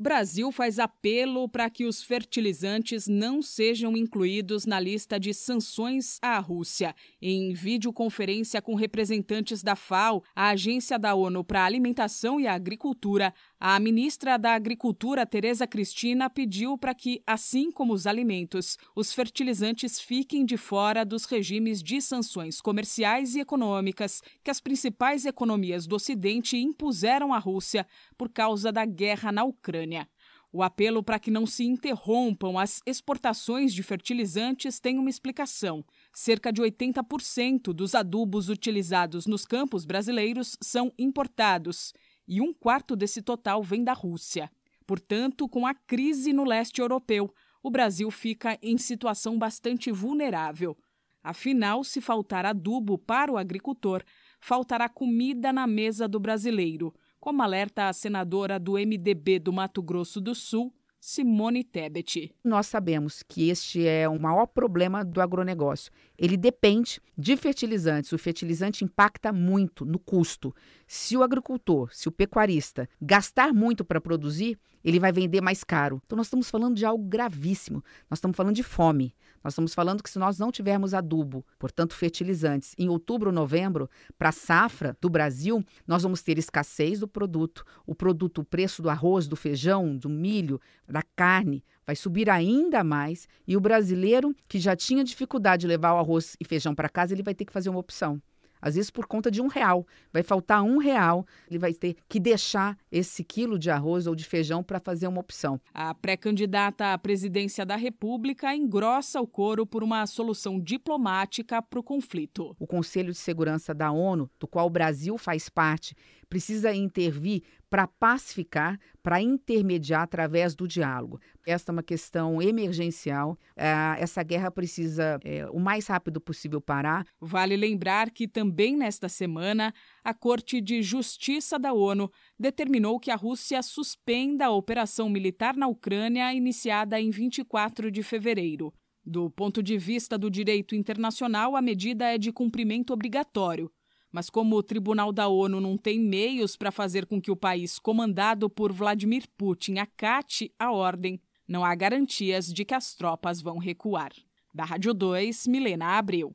Brasil faz apelo para que os fertilizantes não sejam incluídos na lista de sanções à Rússia. Em videoconferência com representantes da FAO, a Agência da ONU para a Alimentação e a Agricultura, a ministra da Agricultura, Tereza Cristina, pediu para que, assim como os alimentos, os fertilizantes fiquem de fora dos regimes de sanções comerciais e econômicas que as principais economias do Ocidente impuseram à Rússia por causa da guerra na Ucrânia. O apelo para que não se interrompam as exportações de fertilizantes tem uma explicação. Cerca de 80% dos adubos utilizados nos campos brasileiros são importados e um quarto desse total vem da Rússia. Portanto, com a crise no leste europeu, o Brasil fica em situação bastante vulnerável. Afinal, se faltar adubo para o agricultor, faltará comida na mesa do brasileiro, como alerta a senadora do MDB do Mato Grosso do Sul, Simone Tebet. Nós sabemos que este é o maior problema do agronegócio. Ele depende de fertilizantes. O fertilizante impacta muito no custo. Se o agricultor, se o pecuarista gastar muito para produzir, ele vai vender mais caro. Então nós estamos falando de algo gravíssimo. Nós estamos falando de fome. Nós estamos falando que se nós não tivermos adubo, portanto fertilizantes, em outubro ou novembro, para a safra do Brasil, nós vamos ter escassez do produto. O produto, o preço do arroz, do feijão, do milho, da carne vai subir ainda mais e o brasileiro que já tinha dificuldade de levar o arroz e feijão para casa, ele vai ter que fazer uma opção. Às vezes por conta de um real. Vai faltar um real, ele vai ter que deixar esse quilo de arroz ou de feijão para fazer uma opção. A pré-candidata à presidência da República engrossa o coro por uma solução diplomática para o conflito. O Conselho de Segurança da ONU, do qual o Brasil faz parte, precisa intervir para pacificar, para intermediar através do diálogo. Esta é uma questão emergencial. Ah, essa guerra precisa é, o mais rápido possível parar. Vale lembrar que também nesta semana, a Corte de Justiça da ONU determinou que a Rússia suspenda a operação militar na Ucrânia iniciada em 24 de fevereiro. Do ponto de vista do direito internacional, a medida é de cumprimento obrigatório. Mas como o Tribunal da ONU não tem meios para fazer com que o país comandado por Vladimir Putin acate a ordem, não há garantias de que as tropas vão recuar. Da Rádio 2, Milena Abreu.